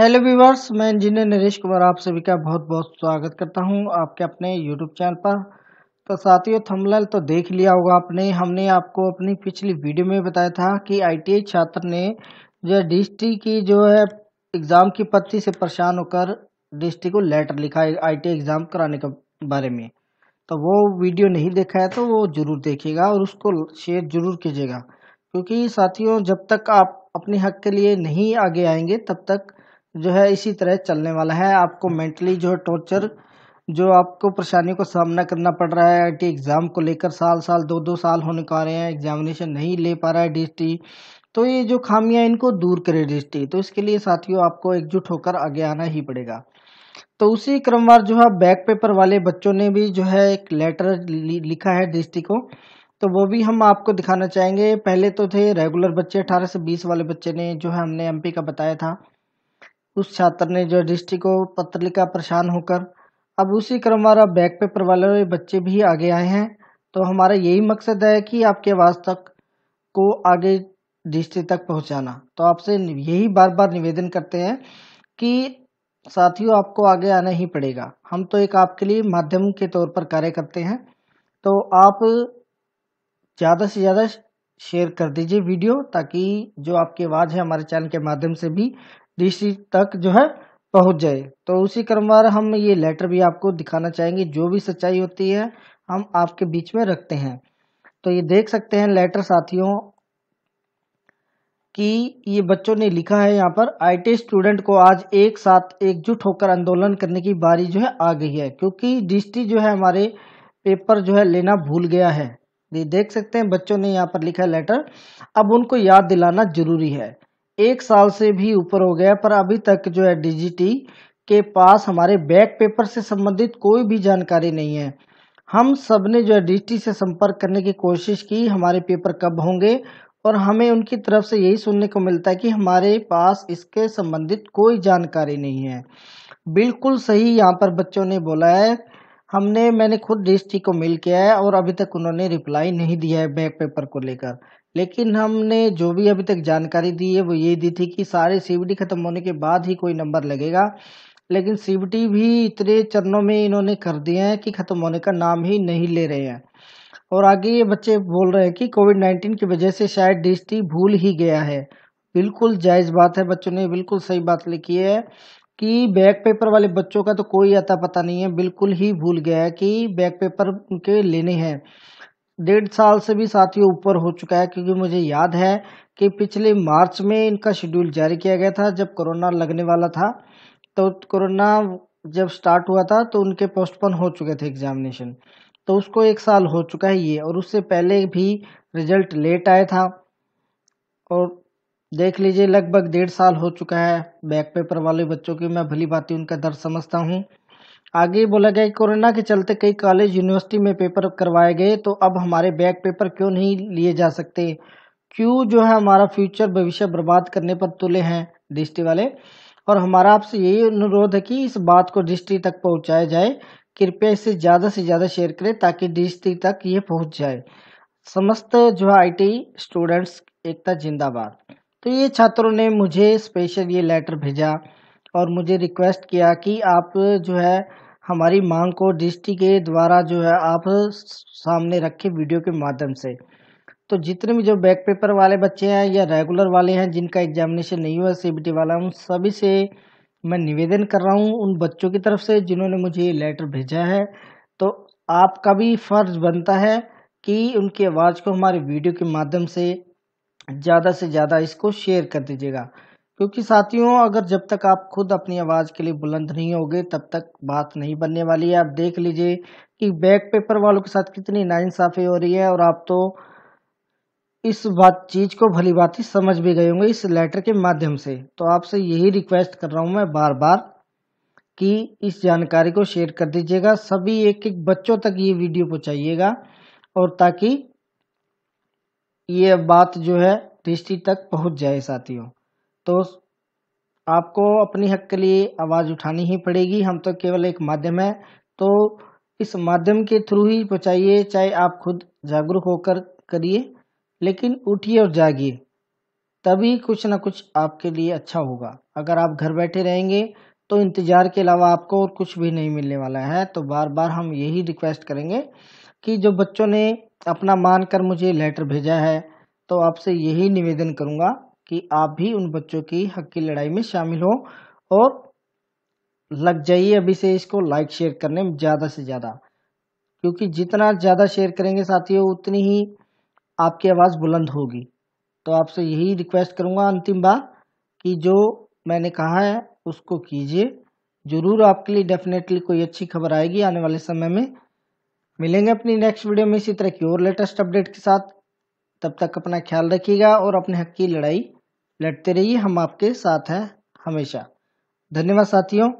hello viewers मैं engineer Naresh Kumar आप सभी का बहुत बहुत स्वागत करता हूं आपके अपने यूट्यूब चैनल पर तो साथियों थंबनेल तो देख लिया होगा आपने हमने आपको अपनी पिछली वीडियो में बताया था कि आईटीआई छात्र ने जो है की जो है एग्ज़ाम की पत्ती से परेशान होकर डी को लेटर लिखा है आई एग्ज़ाम कराने के बारे में तो वो वीडियो नहीं देखा है तो वो ज़रूर देखेगा और उसको शेयर ज़रूर कीजिएगा क्योंकि साथियों जब तक आप अपने हक के लिए नहीं आगे आएंगे तब तक जो है इसी तरह चलने वाला है आपको मेंटली जो है टॉर्चर जो आपको परेशानियों का सामना करना पड़ रहा है आई एग्ज़ाम को लेकर साल साल दो दो साल होने का आ रहे हैं एग्जामिनेशन नहीं ले पा रहा है डी तो ये जो खामियां इनको दूर करे डी तो इसके लिए साथियों आपको एकजुट होकर आगे आना ही पड़ेगा तो उसी क्रमवार जो है बैक पेपर वाले बच्चों ने भी जो है एक लेटर लिखा है डी को तो वो भी हम आपको दिखाना चाहेंगे पहले तो थे रेगुलर बच्चे अठारह से बीस वाले बच्चे ने जो है हमने एम का बताया था उस छात्र ने जो डिस्ट्रिक्ट को पत्र लिखा परेशान होकर अब उसी हमारा बैक पेपर वाले बच्चे भी आगे आए हैं तो हमारा यही मकसद है कि आपके आवाज़ तक को आगे डिस्ट्रिक्ट तक पहुंचाना तो आपसे यही बार बार निवेदन करते हैं कि साथियों आपको आगे आना ही पड़ेगा हम तो एक आपके लिए माध्यम के तौर पर कार्य करते हैं तो आप ज़्यादा से ज़्यादा शेयर कर दीजिए वीडियो ताकि जो आपकी आवाज़ है हमारे चैनल के माध्यम से भी डीसी तक जो है पहुंच जाए तो उसी क्रमवार हम ये लेटर भी आपको दिखाना चाहेंगे जो भी सच्चाई होती है हम आपके बीच में रखते हैं तो ये देख सकते हैं लेटर साथियों कि ये बच्चों ने लिखा है यहाँ पर आईटी स्टूडेंट को आज एक साथ एकजुट होकर आंदोलन करने की बारी जो है आ गई है क्योंकि डिस्ट्री जो है हमारे पेपर जो है लेना भूल गया है ये देख सकते हैं बच्चों ने यहाँ पर लिखा है लेटर अब उनको याद दिलाना जरूरी है एक साल से भी ऊपर हो गया पर अभी तक जो है डीजीटी के पास हमारे बैक पेपर से संबंधित कोई भी जानकारी नहीं है हम सब ने जो है डीजीटी से संपर्क करने की कोशिश की हमारे पेपर कब होंगे और हमें उनकी तरफ से यही सुनने को मिलता है कि हमारे पास इसके संबंधित कोई जानकारी नहीं है बिल्कुल सही यहाँ पर बच्चों ने बोला है हमने मैंने खुद डीजीटी को मिल किया है और अभी तक उन्होंने रिप्लाई नहीं दिया है बैक पेपर को लेकर लेकिन हमने जो भी अभी तक जानकारी दी है वो ये दी थी कि सारे सीबीटी ख़त्म होने के बाद ही कोई नंबर लगेगा लेकिन सीबीटी भी इतने चरणों में इन्होंने कर दिए हैं कि ख़त्म होने का नाम ही नहीं ले रहे हैं और आगे ये बच्चे बोल रहे हैं कि कोविड नाइन्टीन की वजह से शायद डी भूल ही गया है बिल्कुल जायज़ बात है बच्चों ने बिल्कुल सही बात लिखी है कि बैक पेपर वाले बच्चों का तो कोई अता पता नहीं है बिल्कुल ही भूल गया है कि बैक पेपर उनके लेने हैं डेढ़ साल से भी साथियों ऊपर हो चुका है क्योंकि मुझे याद है कि पिछले मार्च में इनका शेड्यूल जारी किया गया था जब कोरोना लगने वाला था तो कोरोना जब स्टार्ट हुआ था तो उनके पोस्टपोन हो चुके थे एग्जामिनेशन तो उसको एक साल हो चुका है ये और उससे पहले भी रिजल्ट लेट आया था और देख लीजिए लगभग डेढ़ साल हो चुका है बैक पेपर वाले बच्चों की मैं भली भांति उनका दर्द समझता हूँ आगे बोला गया कोरोना के चलते कई कॉलेज यूनिवर्सिटी में पेपर करवाए गए तो अब हमारे बैक पेपर क्यों नहीं लिए जा सकते क्यों जो है हमारा फ्यूचर भविष्य बर्बाद करने पर तुले हैं दृष्टि वाले और हमारा आपसे यही अनुरोध है कि इस बात को डिस्ट्री तक पहुँचाया जाए कृपया इसे ज़्यादा से ज़्यादा शेयर करें ताकि डिस्ट्री तक ये पहुँच जाए समस्त जो है आई स्टूडेंट्स एकता जिंदाबाद तो ये छात्रों ने मुझे स्पेशल ये लेटर भेजा और मुझे रिक्वेस्ट किया कि आप जो है हमारी मांग को डिस्ट्री के द्वारा जो है आप सामने रखें वीडियो के माध्यम से तो जितने भी जो बैक पेपर वाले बच्चे हैं या रेगुलर वाले हैं जिनका एग्जामिनेशन नहीं हुआ सीबीटी वाला उन सभी से मैं निवेदन कर रहा हूं उन बच्चों की तरफ से जिन्होंने मुझे ये लेटर भेजा है तो आपका भी फर्ज बनता है कि उनकी आवाज़ को हमारे वीडियो के माध्यम से ज़्यादा से ज़्यादा इसको शेयर कर दीजिएगा क्योंकि साथियों अगर जब तक आप खुद अपनी आवाज़ के लिए बुलंद नहीं होगे तब तक बात नहीं बनने वाली है आप देख लीजिए कि बैक पेपर वालों के साथ कितनी नाइंसाफ़ी हो रही है और आप तो इस बात चीज़ को भली बात ही समझ भी गए होंगे इस लेटर के माध्यम से तो आपसे यही रिक्वेस्ट कर रहा हूँ मैं बार बार कि इस जानकारी को शेयर कर दीजिएगा सभी एक एक बच्चों तक ये वीडियो पहुँचाइएगा और ताकि ये बात जो है दृष्टि तक पहुँच जाए साथियों तो आपको अपनी हक के लिए आवाज़ उठानी ही पड़ेगी हम तो केवल एक माध्यम है तो इस माध्यम के थ्रू ही पहुँचाइए चाहे आप खुद जागरूक होकर करिए लेकिन उठिए और जागिए तभी कुछ ना कुछ आपके लिए अच्छा होगा अगर आप घर बैठे रहेंगे तो इंतज़ार के अलावा आपको और कुछ भी नहीं मिलने वाला है तो बार बार हम यही रिक्वेस्ट करेंगे कि जो बच्चों ने अपना मान कर मुझे लेटर भेजा है तो आपसे यही निवेदन करूँगा कि आप भी उन बच्चों की हक की लड़ाई में शामिल हो और लग जाइए अभी से इसको लाइक शेयर करने में ज़्यादा से ज़्यादा क्योंकि जितना ज़्यादा शेयर करेंगे साथियों उतनी ही आपकी आवाज़ बुलंद होगी तो आपसे यही रिक्वेस्ट करूँगा अंतिम बार कि जो मैंने कहा है उसको कीजिए ज़रूर आपके लिए डेफिनेटली कोई अच्छी खबर आएगी आने वाले समय में मिलेंगे अपनी नेक्स्ट वीडियो में इसी तरह की और लेटेस्ट अपडेट के साथ तब तक अपना ख्याल रखिएगा और अपने हक की लड़ाई लड़ते रहिए हम आपके साथ हैं हमेशा धन्यवाद साथियों